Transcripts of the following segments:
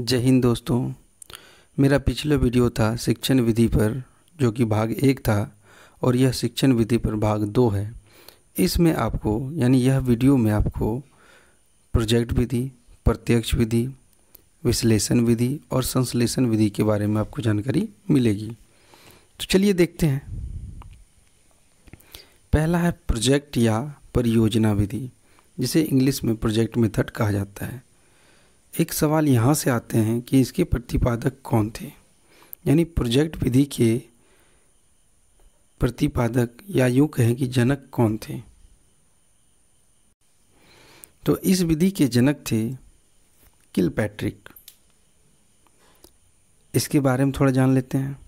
जय हिंद दोस्तों मेरा पिछला वीडियो था शिक्षण विधि पर जो कि भाग एक था और यह शिक्षण विधि पर भाग दो है इसमें आपको यानी यह वीडियो में आपको प्रोजेक्ट विधि प्रत्यक्ष विधि विश्लेषण विधि और संश्लेषण विधि के बारे में आपको जानकारी मिलेगी तो चलिए देखते हैं पहला है प्रोजेक्ट या परियोजना विधि जिसे इंग्लिश में प्रोजेक्ट मेथड कहा जाता है एक सवाल यहाँ से आते हैं कि इसके प्रतिपादक कौन थे यानी प्रोजेक्ट विधि के प्रतिपादक या यूँ कहें कि जनक कौन थे तो इस विधि के जनक थे किल पैट्रिक इसके बारे में थोड़ा जान लेते हैं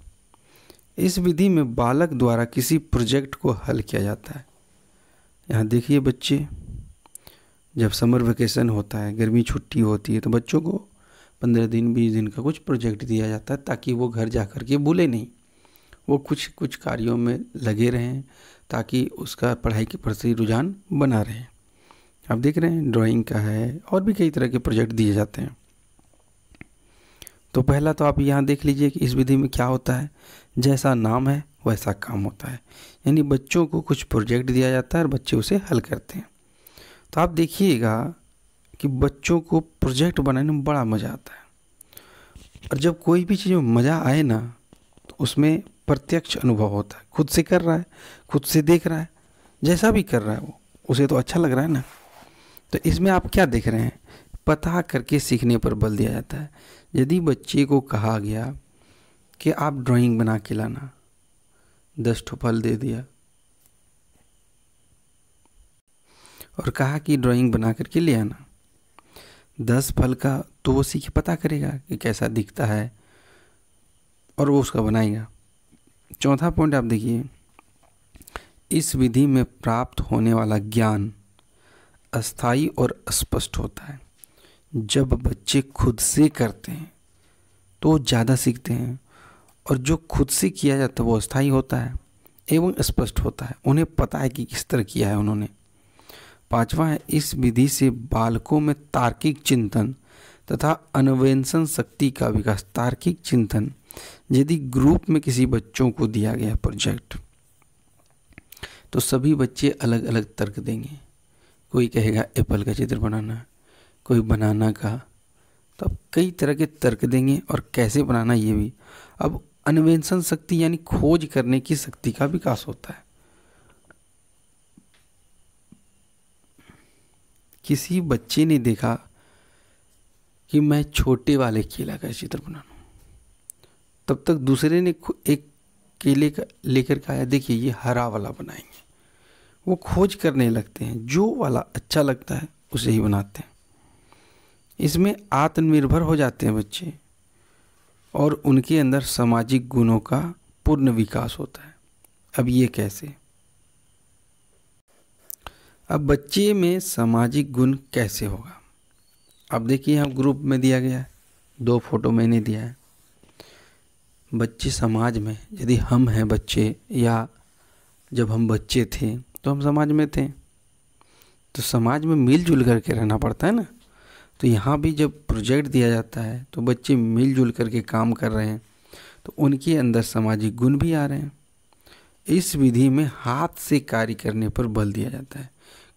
इस विधि में बालक द्वारा किसी प्रोजेक्ट को हल किया जाता है यहाँ देखिए बच्चे जब समर वेकेशन होता है गर्मी छुट्टी होती है तो बच्चों को पंद्रह दिन बीस दिन का कुछ प्रोजेक्ट दिया जाता है ताकि वो घर जा कर के भूले नहीं वो कुछ कुछ कार्यों में लगे रहें ताकि उसका पढ़ाई के प्रति रुझान बना रहे आप देख रहे हैं ड्राइंग का है और भी कई तरह के प्रोजेक्ट दिए जाते हैं तो पहला तो आप यहाँ देख लीजिए कि इस विधि में क्या होता है जैसा नाम है वैसा काम होता है यानी बच्चों को कुछ प्रोजेक्ट दिया जाता है और बच्चे उसे हल करते हैं तो आप देखिएगा कि बच्चों को प्रोजेक्ट बनाने में बड़ा मज़ा आता है और जब कोई भी चीज़ में मज़ा आए ना तो उसमें प्रत्यक्ष अनुभव होता है खुद से कर रहा है खुद से देख रहा है जैसा भी कर रहा है वो उसे तो अच्छा लग रहा है ना तो इसमें आप क्या देख रहे हैं पता करके सीखने पर बल दिया जाता है यदि बच्चे को कहा गया कि आप ड्राइंग बना के लाना दस ठो फल दे दिया और कहा कि ड्राइंग बना करके ले आना दस फल का तो वो सीखे पता करेगा कि कैसा दिखता है और वो उसका बनाएगा चौथा पॉइंट आप देखिए इस विधि में प्राप्त होने वाला ज्ञान अस्थाई और स्पष्ट होता है जब बच्चे खुद से करते हैं तो वो ज़्यादा सीखते हैं और जो खुद से किया जाता है वो अस्थाई होता है एवं स्पष्ट होता है उन्हें पता है कि किस तरह किया है उन्होंने पांचवा है इस विधि से बालकों में तार्किक चिंतन तथा अनवेंशन शक्ति का विकास तार्किक चिंतन यदि ग्रुप में किसी बच्चों को दिया गया प्रोजेक्ट तो सभी बच्चे अलग अलग तर्क देंगे कोई कहेगा एप्पल का चित्र बनाना कोई बनाना का तो अब कई तरह के तर्क देंगे और कैसे बनाना ये भी अब अनवेंशन शक्ति यानी खोज करने की शक्ति का विकास होता है किसी बच्चे ने देखा कि मैं छोटे वाले केला का चित्र बना लूँ तब तक दूसरे ने एक केले का लेकर के आया देखिए ये हरा वाला बनाएंगे वो खोज करने लगते हैं जो वाला अच्छा लगता है उसे ही बनाते हैं इसमें आत्मनिर्भर हो जाते हैं बच्चे और उनके अंदर सामाजिक गुणों का पूर्ण विकास होता है अब ये कैसे अब बच्चे में सामाजिक गुण कैसे होगा अब देखिए हम ग्रुप में दिया गया है दो फोटो मैंने दिया है बच्चे समाज में यदि हम हैं बच्चे या जब हम बच्चे थे तो हम समाज में थे तो समाज में मिलजुल करके रहना पड़ता है ना तो यहाँ भी जब प्रोजेक्ट दिया जाता है तो बच्चे मिलजुल करके काम कर रहे हैं तो उनके अंदर सामाजिक गुण भी आ रहे हैं इस विधि में हाथ से कार्य करने पर बल दिया जाता है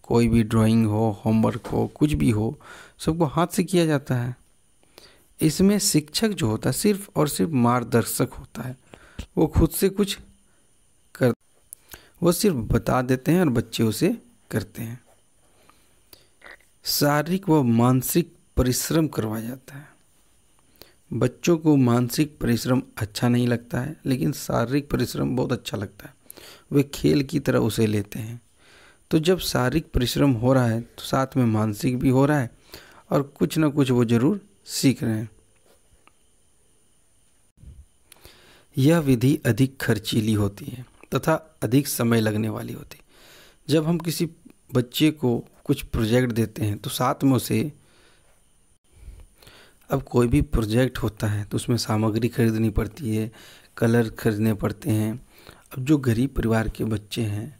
कोई भी ड्राइंग हो होमवर्क हो कुछ भी हो सबको हाथ से किया जाता है इसमें शिक्षक जो होता है सिर्फ और सिर्फ मार्गदर्शक होता है वो खुद से कुछ कर वो सिर्फ बता देते हैं और बच्चे उसे करते हैं शारीरिक व मानसिक परिश्रम करवाया जाता है बच्चों को मानसिक परिश्रम अच्छा नहीं लगता है लेकिन शारीरिक परिश्रम बहुत अच्छा लगता है वे खेल की तरह उसे लेते हैं तो जब शारीरिक परिश्रम हो रहा है तो साथ में मानसिक भी हो रहा है और कुछ ना कुछ वो ज़रूर सीख रहे हैं यह विधि अधिक खर्चीली होती है तथा अधिक समय लगने वाली होती है जब हम किसी बच्चे को कुछ प्रोजेक्ट देते हैं तो साथ में उसे अब कोई भी प्रोजेक्ट होता है तो उसमें सामग्री खरीदनी पड़ती है कलर खरीदने पड़ते हैं अब जो गरीब परिवार के बच्चे हैं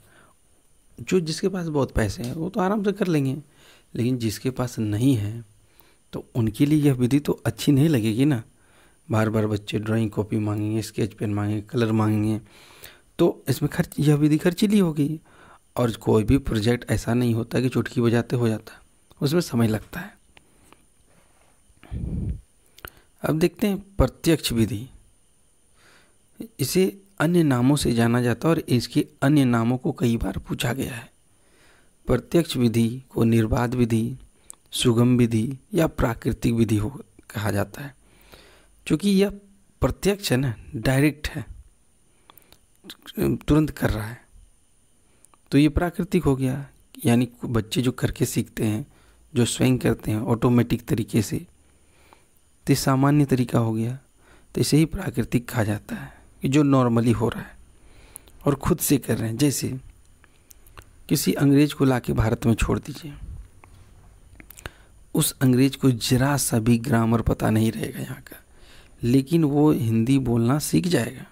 जो जिसके पास बहुत पैसे हैं वो तो आराम से कर लेंगे लेकिन जिसके पास नहीं है तो उनके लिए यह विधि तो अच्छी नहीं लगेगी ना बार बार बच्चे ड्राइंग कॉपी मांगेंगे स्केच पेन मांगेंगे कलर मांगेंगे तो इसमें खर्च यह विधि खर्चीली होगी और कोई भी प्रोजेक्ट ऐसा नहीं होता कि चुटकी बजाते हो जाता उसमें समय लगता है अब देखते हैं प्रत्यक्ष विधि इसे अन्य नामों से जाना जाता है और इसके अन्य नामों को कई बार पूछा गया है प्रत्यक्ष विधि को निर्बाध विधि सुगम विधि या प्राकृतिक विधि हो कहा जाता है क्योंकि यह प्रत्यक्ष है ना डायरेक्ट है तुरंत कर रहा है तो ये प्राकृतिक हो गया यानी बच्चे जो करके सीखते हैं जो स्वयं करते हैं ऑटोमेटिक तरीके से तो सामान्य तरीका हो गया तो इसे ही प्राकृतिक कहा जाता है जो नॉर्मली हो रहा है और ख़ुद से कर रहे हैं जैसे किसी अंग्रेज को ला के भारत में छोड़ दीजिए उस अंग्रेज को जरा सा भी ग्रामर पता नहीं रहेगा यहाँ का लेकिन वो हिंदी बोलना सीख जाएगा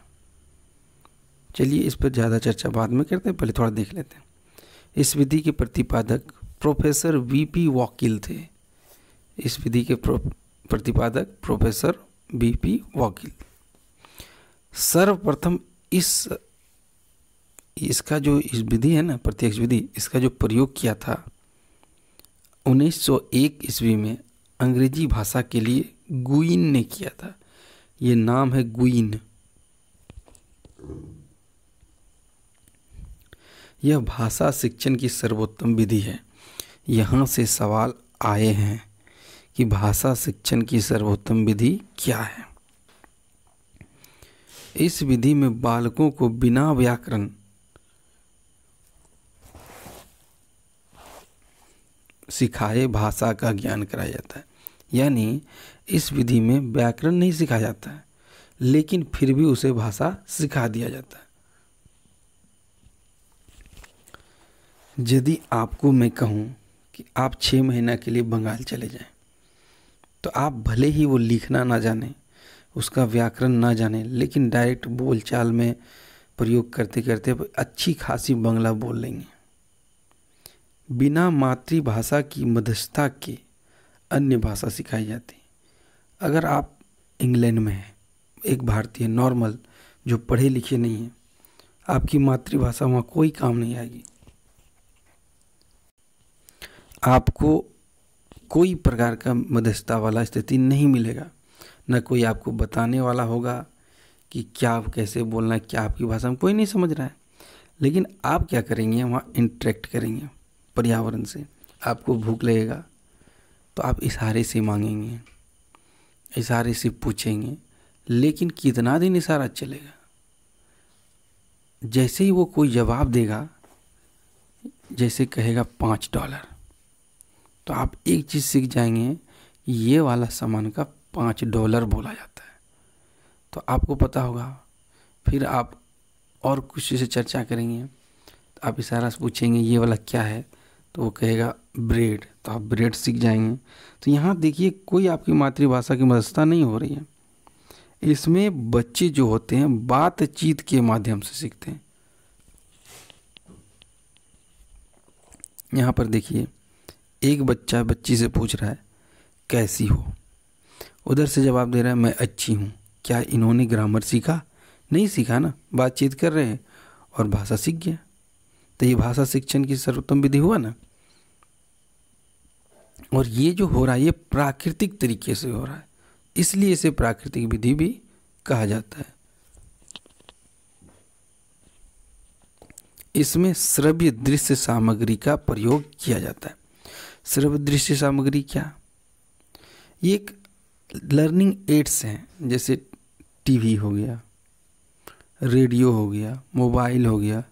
चलिए इस पर ज़्यादा चर्चा बाद में करते हैं पहले थोड़ा देख लेते हैं इस विधि के प्रतिपादक प्रोफेसर वी पी वकील थे इस विधि के प्रो, प्रतिपादक प्रोफेसर वी पी वकील सर्वप्रथम इस इसका जो इस विधि है ना प्रत्यक्ष विधि इसका जो प्रयोग किया था 1901 ईस्वी में अंग्रेजी भाषा के लिए गुइन ने किया था ये नाम है गुइन यह भाषा शिक्षण की सर्वोत्तम विधि है यहाँ से सवाल आए हैं कि भाषा शिक्षण की सर्वोत्तम विधि क्या है इस विधि में बालकों को बिना व्याकरण सिखाए भाषा का ज्ञान कराया जाता है यानी इस विधि में व्याकरण नहीं सिखाया जाता है लेकिन फिर भी उसे भाषा सिखा दिया जाता है यदि आपको मैं कहूँ कि आप छः महीना के लिए बंगाल चले जाएं तो आप भले ही वो लिखना ना जाने उसका व्याकरण ना जाने लेकिन डायरेक्ट बोलचाल में प्रयोग करते करते अच्छी खासी बंगला बोल लेंगे बिना मातृभाषा की मध्यस्थता के अन्य भाषा सिखाई जाती अगर आप इंग्लैंड में हैं एक भारतीय नॉर्मल जो पढ़े लिखे नहीं हैं आपकी मातृभाषा वहाँ कोई काम नहीं आएगी आपको कोई प्रकार का मध्यस्थता वाला स्थिति नहीं मिलेगा न कोई आपको बताने वाला होगा कि क्या कैसे बोलना है क्या आपकी भाषा में कोई नहीं समझ रहा है लेकिन आप क्या करेंगे वहाँ इंट्रैक्ट करेंगे पर्यावरण से आपको भूख लगेगा तो आप इशारे से मांगेंगे इशारे से पूछेंगे लेकिन कितना दिन इशारा चलेगा जैसे ही वो कोई जवाब देगा जैसे कहेगा पाँच डॉलर तो आप एक चीज़ सीख जाएंगे ये वाला सामान का पाँच डॉलर बोला जाता है तो आपको पता होगा फिर आप और कुछ से चर्चा करेंगे तो आप इशारा से पूछेंगे ये वाला क्या है तो वो कहेगा ब्रेड तो आप ब्रेड सीख जाएंगे तो यहाँ देखिए कोई आपकी मातृभाषा की मदस्ता नहीं हो रही है इसमें बच्चे जो होते हैं बातचीत के माध्यम से सीखते हैं यहाँ पर देखिए एक बच्चा बच्ची से पूछ रहा है कैसी हो उधर से जवाब दे रहा है मैं अच्छी हूँ क्या इन्होंने ग्रामर सीखा नहीं सीखा ना बातचीत कर रहे हैं और भाषा सीख गया तो ये भाषा शिक्षण की सर्वोत्तम विधि हुआ ना और ये जो हो रहा है ये प्राकृतिक तरीके से हो रहा है इसलिए इसे प्राकृतिक विधि भी कहा जाता है इसमें श्रव्य दृश्य सामग्री का प्रयोग किया जाता है श्रव्य दृश्य सामग्री क्या ये एक लर्निंग एड्स हैं जैसे टीवी हो गया रेडियो हो गया मोबाइल हो गया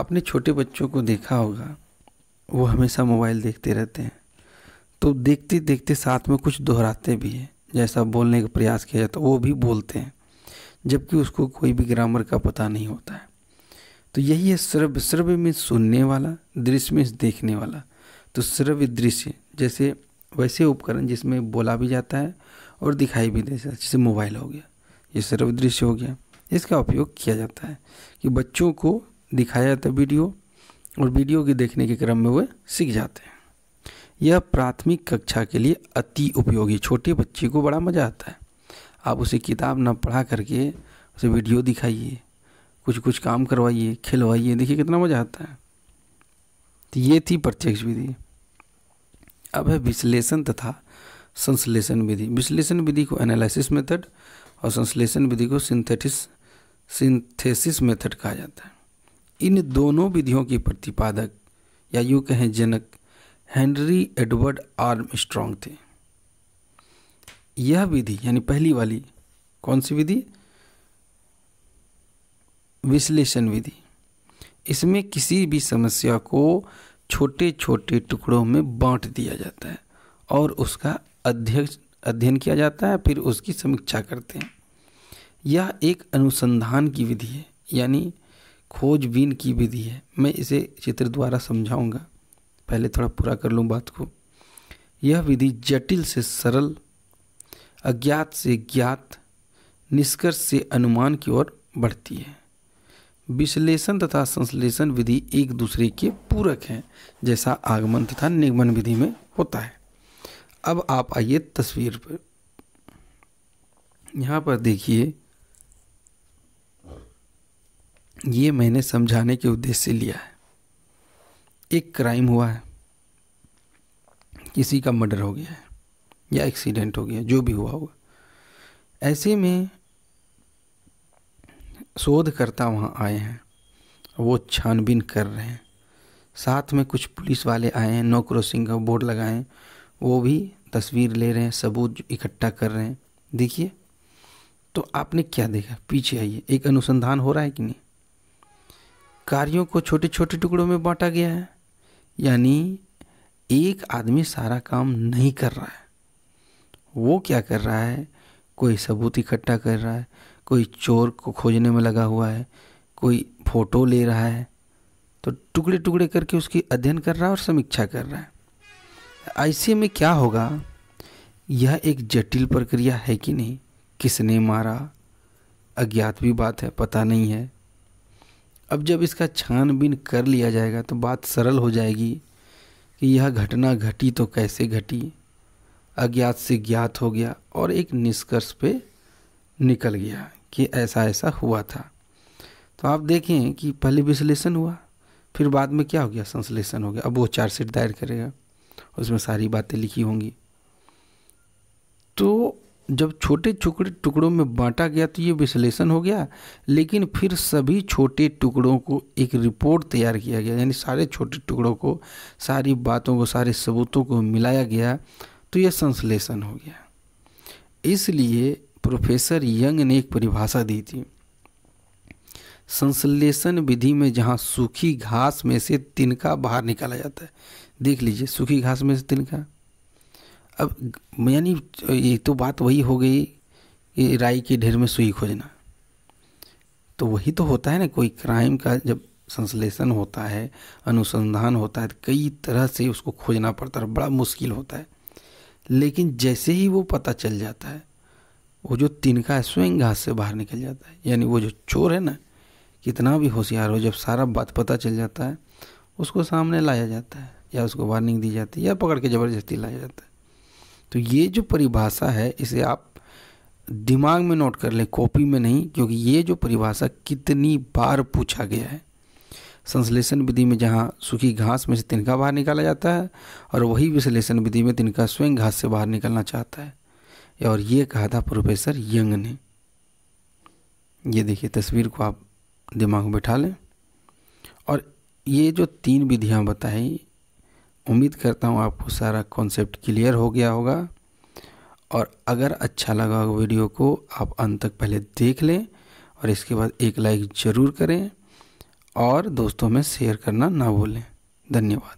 आपने छोटे बच्चों को देखा होगा वो हमेशा मोबाइल देखते रहते हैं तो देखते देखते साथ में कुछ दोहराते भी हैं जैसा बोलने का प्रयास किया जाता है वो भी बोलते हैं जबकि उसको कोई भी ग्रामर का पता नहीं होता है तो यही है सर्व सर्व में सुनने वाला दृश्य में देखने वाला तो दृश्य जैसे वैसे उपकरण जिसमें बोला भी जाता है और दिखाई भी देता है जैसे मोबाइल हो गया ये दृश्य हो गया इसका उपयोग किया जाता है कि बच्चों को दिखाया जाता है वीडियो और वीडियो के देखने के क्रम में वे सीख जाते हैं यह प्राथमिक कक्षा के लिए अति उपयोगी छोटे बच्चे को बड़ा मज़ा आता है आप उसे किताब ना पढ़ा करके उसे वीडियो दिखाइए कुछ कुछ काम करवाइए खिलवाइए देखिए कितना मज़ा आता है तो ये थी प्रत्यक्ष विधि अब है विश्लेषण तथा संश्लेषण विधि विश्लेषण विधि को एनालिसिस मेथड और संश्लेषण विधि को सिंथेटिस सिंथेसिस मेथड कहा जाता है इन दोनों विधियों के प्रतिपादक या यूँ कहें जनक हेनरी एडवर्ड आर्म स्ट्रॉन्ग थे यह विधि यानी पहली वाली कौन सी विधि विश्लेषण विधि इसमें किसी भी समस्या को छोटे छोटे टुकड़ों में बांट दिया जाता है और उसका अध्यक्ष अध्ययन किया जाता है फिर उसकी समीक्षा करते हैं यह एक अनुसंधान की विधि है यानी खोजबीन की विधि है मैं इसे चित्र द्वारा समझाऊंगा पहले थोड़ा पूरा कर लूँ बात को यह विधि जटिल से सरल अज्ञात से ज्ञात निष्कर्ष से अनुमान की ओर बढ़ती है विश्लेषण तथा संश्लेषण विधि एक दूसरे के पूरक हैं जैसा आगमन तथा निगमन विधि में होता है अब आप आइए तस्वीर पर यहाँ पर देखिए ये मैंने समझाने के उद्देश्य से लिया है एक क्राइम हुआ है किसी का मर्डर हो गया है या एक्सीडेंट हो गया जो भी हुआ होगा ऐसे में शोधकर्ता वहाँ आए हैं वो छानबीन कर रहे हैं साथ में कुछ पुलिस वाले आए हैं नो क्रॉसिंग का बोर्ड लगाए हैं वो भी तस्वीर ले रहे हैं सबूत इकट्ठा कर रहे हैं देखिए तो आपने क्या देखा पीछे आइए एक अनुसंधान हो रहा है कि नहीं कार्यों को छोटे छोटे टुकड़ों में बांटा गया है यानी एक आदमी सारा काम नहीं कर रहा है वो क्या कर रहा है कोई सबूत इकट्ठा कर रहा है कोई चोर को खोजने में लगा हुआ है कोई फोटो ले रहा है तो टुकड़े टुकड़े करके उसकी अध्ययन कर रहा है और समीक्षा कर रहा है ऐसे में क्या होगा यह एक जटिल प्रक्रिया है कि नहीं किसने मारा अज्ञात भी बात है पता नहीं है अब जब इसका छानबीन कर लिया जाएगा तो बात सरल हो जाएगी कि यह घटना घटी तो कैसे घटी अज्ञात से ज्ञात हो गया और एक निष्कर्ष पे निकल गया कि ऐसा ऐसा हुआ था तो आप देखें कि पहले विश्लेषण हुआ फिर बाद में क्या हो गया संश्लेषण हो गया अब वो चार्जशीट दायर करेगा उसमें सारी बातें लिखी होंगी तो जब छोटे छोटे टुकड़ों में बांटा गया तो ये विश्लेषण हो गया लेकिन फिर सभी छोटे टुकड़ों को एक रिपोर्ट तैयार किया गया यानी सारे छोटे टुकड़ों को सारी बातों को सारे सबूतों को मिलाया गया तो ये संश्लेषण हो गया इसलिए प्रोफेसर यंग ने एक परिभाषा दी थी संश्लेषण विधि में जहाँ सूखी घास में से तिनका बाहर निकाला जाता है देख लीजिए सूखी घास में से तिनका अब यानी ये तो बात वही हो गई कि राई के ढेर में सुई खोजना तो वही तो होता है ना कोई क्राइम का जब संश्लेषण होता है अनुसंधान होता है तो कई तरह से उसको खोजना पड़ता है बड़ा मुश्किल होता है लेकिन जैसे ही वो पता चल जाता है वो जो तिनका है स्वयं घास से बाहर निकल जाता है यानी वो जो चोर है ना कितना भी होशियार हो जब सारा बात पता चल जाता है उसको सामने लाया जाता है या उसको वार्निंग दी जाती है या पकड़ के ज़बरदस्ती लाया जाता है तो ये जो परिभाषा है इसे आप दिमाग में नोट कर लें कॉपी में नहीं क्योंकि ये जो परिभाषा कितनी बार पूछा गया है संश्लेषण विधि में जहाँ सूखी घास में से तिनका बाहर निकाला जाता है और वही विश्लेषण विधि में तिनका स्वयं घास से बाहर निकलना चाहता है और ये कहा था प्रोफेसर यंग ने ये देखिए तस्वीर को आप दिमाग में बैठा लें और ये जो तीन विधियाँ बताई उम्मीद करता हूँ आपको सारा कॉन्सेप्ट क्लियर हो गया होगा और अगर अच्छा लगा वीडियो को आप अंत तक पहले देख लें और इसके बाद एक लाइक ज़रूर करें और दोस्तों में शेयर करना ना भूलें धन्यवाद